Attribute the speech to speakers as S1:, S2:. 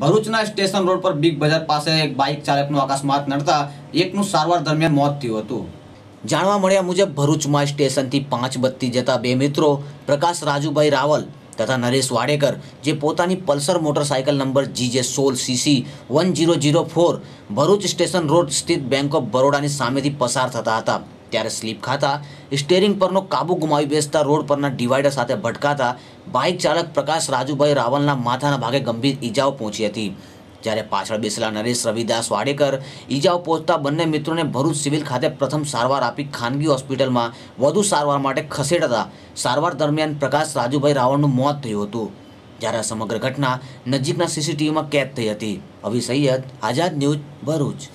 S1: ભરૂચના station road પર big બજાર પાસે એક બાઇક ચાલકનું અકસ્માત નડતા એકનું સારવાર દરમિયાન મોત થયું હતું જાણવા મળ્યા મુજબ ભરૂચમાં સ્ટેશનથી પાંચ બત્તી જતા બે મિત્રો પ્રકાશ રાજુભાઈ રાવલ તથા નરેશ વાડેકર જે પોતાની પલ્સર મોટરસાયકલ નંબર જીજે સોલ CC one zero zero four Bharuch station road સ્થિત બેંક ઓફ બરોડાની સામેથી પસાર થતા હતા ત્યારે સ્લીપ ખાતા સ્ટેરિંગ પરનો કાબુ ગુમાવી બેસતા રોડ પરના ડિવાઈડર સાથે ભટકાતા બાઇક ચાલક પ્રકાશ રાજુભાઈ રાવલના માથાના ભાગે ગંભીર ઈજાઓ પહોંચી હતી જ્યારે પાછળ બેસેલા નરેશ રવિદાસ વાડેકર ઈજાઓ પહોંચતા બંને મિત્રોને ભરૂચ સિવિલ ખાતે પ્રથમ સારવાર આપી ખાનગી હોસ્પિટલમાં વધુ સારવાર માટે ખસેડાતા સારવાર દરમિયાન પ્રકાશ રાજુભાઈ રાવળનું મોત થયું હતું જ્યારે સમગ્ર ઘટના નજીકના સીસીટીવીમાં કેદ થઈ હતી અભિ સૈયદ આઝાદ ન્યૂઝ ભરૂચ